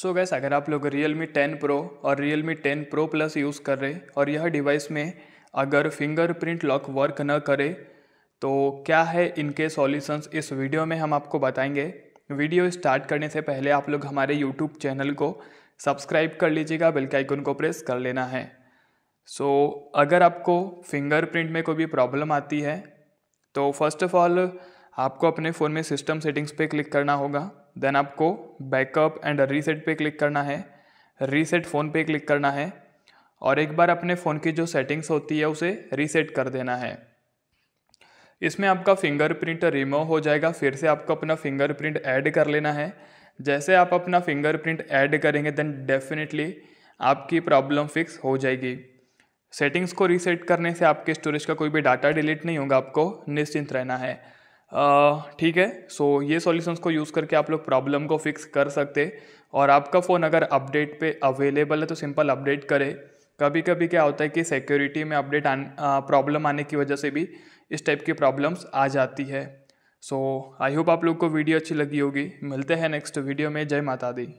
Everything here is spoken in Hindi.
सो so गैस अगर आप लोग रियल मी टेन प्रो और Realme ten pro plus use कर रहे और यह डिवाइस में अगर फिंगरप्रिंट लॉक वर्क न करे तो क्या है इनके सॉल्यूशंस इस वीडियो में हम आपको बताएंगे वीडियो स्टार्ट करने से पहले आप लोग हमारे यूट्यूब चैनल को सब्सक्राइब कर लीजिएगा बेल आइकन को प्रेस कर लेना है सो so, अगर आपको फिंगरप्रिंट में कोई भी प्रॉब्लम आती है तो फर्स्ट ऑफ ऑल आपको अपने फ़ोन में सिस्टम सेटिंग्स पे क्लिक करना होगा देन आपको बैकअप एंड रीसेट पे क्लिक करना है रीसेट फ़ोन पे क्लिक करना है और एक बार अपने फ़ोन की जो सेटिंग्स होती है उसे रीसेट कर देना है इसमें आपका फिंगरप्रिंट रिमूव हो जाएगा फिर से आपको अपना फिंगरप्रिंट ऐड कर लेना है जैसे आप अपना फिंगरप्रिंट ऐड करेंगे देन डेफिनेटली आपकी प्रॉब्लम फिक्स हो जाएगी सेटिंग्स को रीसेट करने से आपके स्टोरेज का कोई भी डाटा डिलीट नहीं होगा आपको निश्चिंत रहना है ठीक है सो ये सॉल्यूशंस को यूज़ करके आप लोग प्रॉब्लम को फिक्स कर सकते और आपका फ़ोन अगर अपडेट पे अवेलेबल है तो सिंपल अपडेट करें कभी कभी क्या होता है कि सिक्योरिटी में अपडेट प्रॉब्लम आने की वजह से भी इस टाइप की प्रॉब्लम्स आ जाती है सो आई होप आप लोग को वीडियो अच्छी लगी होगी मिलते हैं नेक्स्ट वीडियो में जय माता दी